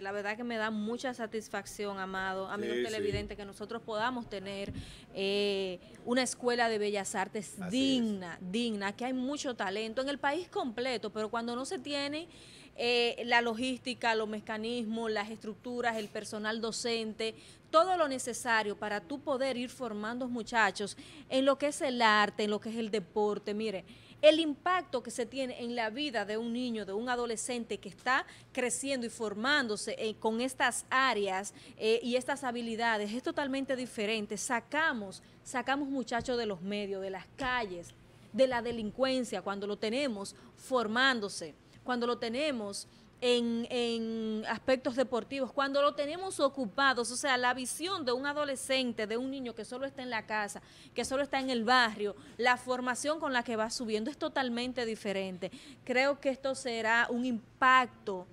La verdad que me da mucha satisfacción, amado, amigos sí, televidentes, que nosotros podamos tener eh, una escuela de bellas artes digna, digna, que hay mucho talento en el país completo, pero cuando no se tiene eh, la logística, los mecanismos, las estructuras, el personal docente, todo lo necesario para tú poder ir formando muchachos en lo que es el arte, en lo que es el deporte. Mire, el impacto que se tiene en la vida de un niño, de un adolescente que está creciendo y formándose eh, con estas áreas eh, y estas habilidades es totalmente diferente. Sacamos, sacamos muchachos de los medios, de las calles, de la delincuencia, cuando lo tenemos formándose, cuando lo tenemos en, aspectos deportivos, cuando lo tenemos ocupados, o sea, la visión de un adolescente, de un niño que solo está en la casa, que solo está en el barrio, la formación con la que va subiendo es totalmente diferente. Creo que esto será un impacto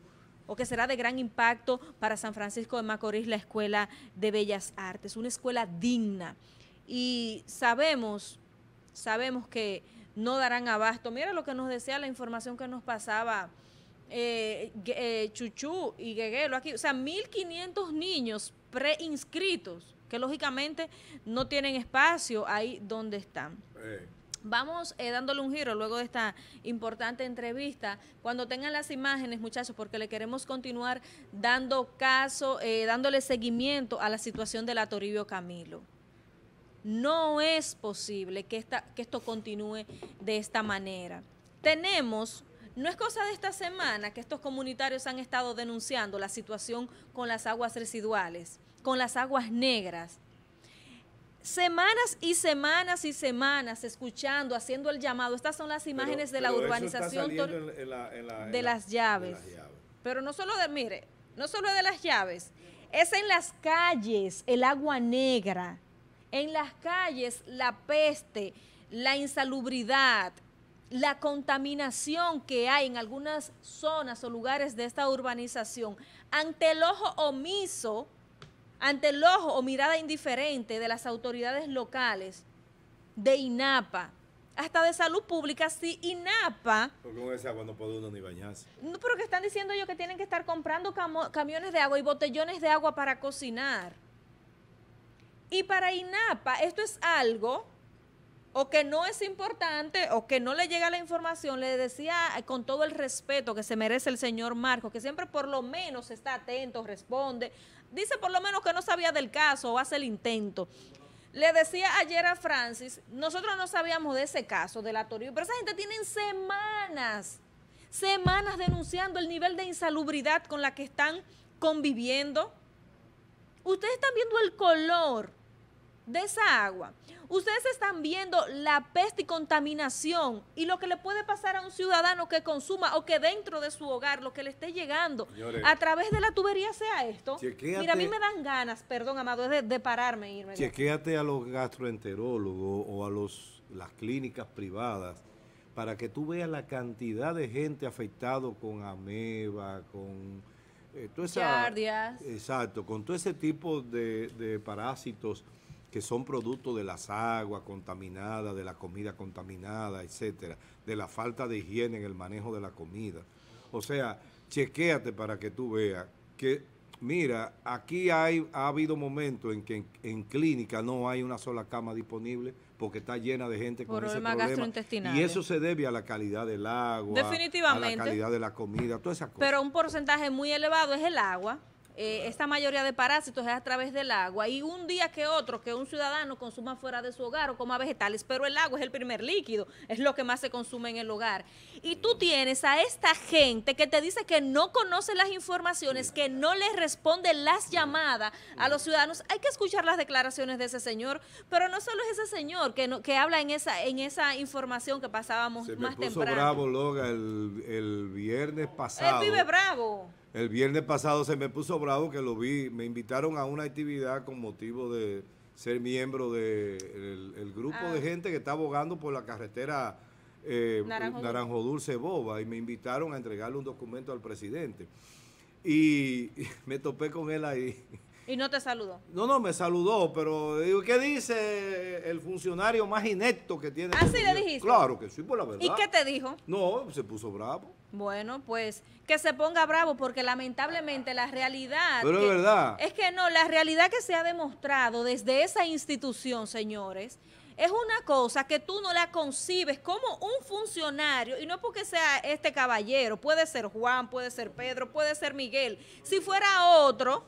o que será de gran impacto para San Francisco de Macorís, la Escuela de Bellas Artes, una escuela digna. Y sabemos, sabemos que no darán abasto. Mira lo que nos decía la información que nos pasaba eh, eh Chuchú y Gueguelo aquí, o sea, 1.500 niños preinscritos que lógicamente no tienen espacio ahí donde están. Eh. Vamos eh, dándole un giro luego de esta importante entrevista. Cuando tengan las imágenes, muchachos, porque le queremos continuar dando caso, dándole seguimiento a la situación de la Toribio Camilo. No es posible que, que esto continúe de esta manera. Tenemos no es cosa de esta semana que estos comunitarios han estado denunciando la situación con las aguas residuales, con las aguas negras. Semanas y semanas y semanas escuchando, haciendo el llamado. Estas son las imágenes de la urbanización de, las llaves. Pero no solo de, mire, no solo de las llaves, es en las calles el agua negra, en las calles la peste, la insalubridad, la contaminación que hay en algunas zonas o lugares de esta urbanización, ante el ojo omiso, ante el ojo o mirada indiferente de las autoridades locales, de INAPA, hasta de salud pública, si INAPA... Porque con ese agua no puede uno ni bañarse. No, pero que están diciendo ellos que tienen que estar comprando camiones de agua y botellones de agua para cocinar. Y para INAPA esto es algo o que no es importante o que no le llega la información, le decía eh, con todo el respeto que se merece el señor Marcos, que siempre por lo menos está atento, responde, dice por lo menos que no sabía del caso o hace el intento. Le decía ayer a Francis, nosotros no sabíamos de ese caso, de la pero esa gente tiene semanas, semanas denunciando el nivel de insalubridad con la que están conviviendo. Ustedes están viendo el color de esa agua ustedes están viendo la peste y contaminación y lo que le puede pasar a un ciudadano que consuma o que dentro de su hogar lo que le esté llegando a través de la tubería sea esto. Mira, a mí me dan ganas, perdón, Amado, de, de pararme e irme. Chequéate a los gastroenterólogos o a los, las clínicas privadas para que tú veas la cantidad de gente afectado con ameba, con eh, exacto, con todo ese tipo de parásitos que son producto de las aguas contaminadas, de la comida contaminada, etcétera, de la falta de higiene en el manejo de la comida. O sea, chequéate para que tú veas que, mira, aquí hay, ha habido momentos en que en, clínica no hay una sola cama disponible porque está llena de gente con ese problema. Y eso se debe a la calidad del agua, Definitivamente. a la calidad de la comida, todas esas cosas. Pero un porcentaje muy elevado es el agua. Eh, esta mayoría de parásitos es a través del agua y un día que otro que un ciudadano consuma fuera de su hogar o coma vegetales, pero el agua es el primer líquido, es lo que más se consume en el hogar. Y tú tienes a esta gente que te dice que no conoce las informaciones, que no le responde las llamadas a los ciudadanos. Hay que escuchar las declaraciones de ese señor, pero no solo es ese señor que, que habla en esa, en esa información que pasábamos más temprano. más puso bravo, Loga, el, el viernes pasado. Él vive bravo. El viernes pasado se me puso bravo que lo vi. Me invitaron a una actividad con motivo de ser miembro del de el, grupo ah. de gente que está abogando por la carretera eh, Naranjo. Dulce Boba y me invitaron a entregarle un documento al presidente. Y, me topé con él ahí. ¿Y no te saludó? No, no, me saludó, pero digo, ¿qué dice el funcionario más inepto que tiene? ah este sí le dijiste? Claro que sí, por la verdad. ¿Y qué te dijo? No, se puso bravo. Bueno, pues que se ponga bravo porque lamentablemente la realidad... verdad. Es que no, la realidad que se ha demostrado desde esa institución, señores, es una cosa que tú no la concibes como un funcionario, y no porque sea este caballero, puede ser Juan, puede ser Pedro, puede ser Miguel, si fuera otro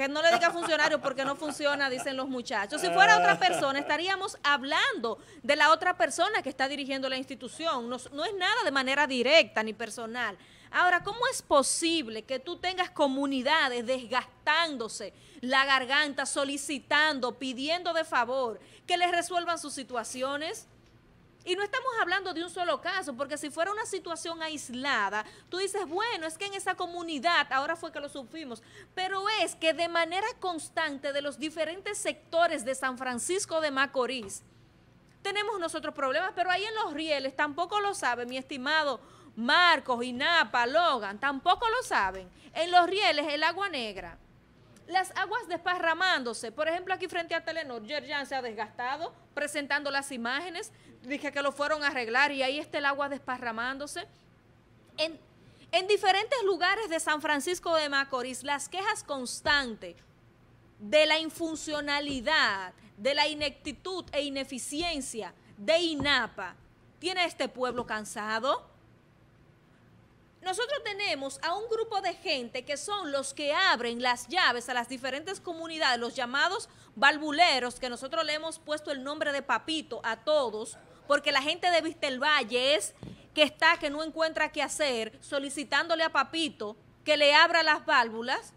que no le diga funcionario porque no funciona, dicen los muchachos. Si fuera otra persona, estaríamos hablando de la otra persona que está dirigiendo la institución. No, no es nada de manera directa ni personal. Ahora, ¿cómo es posible que tú tengas comunidades desgastándose la garganta, solicitando, pidiendo de favor que les resuelvan sus situaciones? Y no estamos hablando de un solo caso, porque si fuera una situación aislada, tú dices, bueno, es que en esa comunidad ahora fue que lo supimos, pero es que de manera constante de los diferentes sectores de San Francisco de Macorís, tenemos nosotros problemas, pero ahí en los rieles tampoco lo saben, mi estimado Marcos, Inapa, Logan, tampoco lo saben. En los rieles el agua negra las aguas desparramándose. Por ejemplo, aquí frente a Telenor, Yerjan se ha desgastado presentando las imágenes. Dije que lo fueron a arreglar y ahí está el agua desparramándose. En, en diferentes lugares de San Francisco de Macorís, las quejas constantes de la infuncionalidad, de la ineptitud e ineficiencia de INAPA tiene este pueblo cansado nosotros tenemos a un grupo de gente que son los que abren las llaves a las diferentes comunidades, los llamados valvuleros, que nosotros le hemos puesto el nombre de papito a todos, porque la gente de Valle es que está, que no encuentra qué hacer, solicitándole a papito que le abra las válvulas,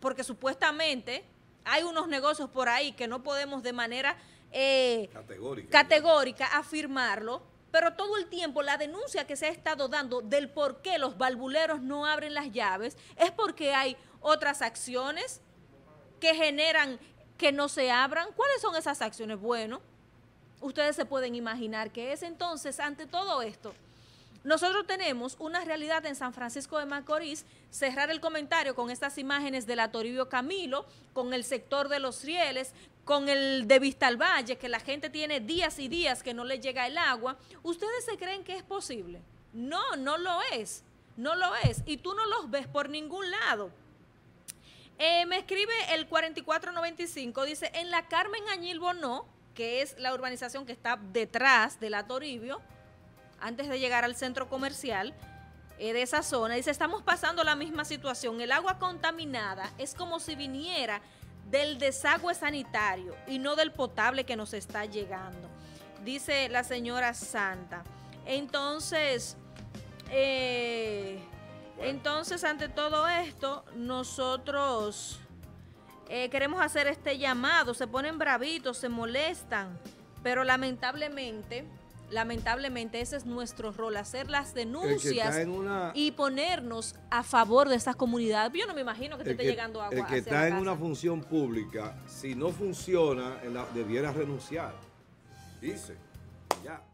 porque supuestamente hay unos negocios por ahí que no podemos de manera eh, categórica afirmarlo pero todo el tiempo la denuncia que se ha estado dando del por qué los valvuleros no abren las llaves es porque hay otras acciones que generan que no se abran. ¿Cuáles son esas acciones? Bueno, ustedes se pueden imaginar que es entonces, ante todo esto, nosotros tenemos una realidad en San Francisco de Macorís. Cerrar el comentario con estas imágenes de la Toribio Camilo, con el sector de los rieles, con el de valle, que la gente tiene días y días que no le llega el agua, ¿ustedes se creen que es posible? No, no lo es, no lo es, y tú no los ves por ningún lado. Eh, me escribe el 4495, dice, en la Carmen Añil Bonó, que es la urbanización que está detrás de la Toribio, antes de llegar al centro comercial, eh, de esa zona. Dice, estamos pasando la misma situación. El agua contaminada es como si viniera del desagüe sanitario y no del potable que nos está llegando, dice la señora Santa. Entonces, eh, entonces ante todo esto, nosotros eh, queremos hacer este llamado. Se ponen bravitos, se molestan, pero lamentablemente lamentablemente ese es nuestro rol, hacer las denuncias y ponernos a favor de estas comunidades. Yo no me imagino que te esté llegando agua. El que está en una función pública, si no funciona, debiera renunciar. Dice, ya.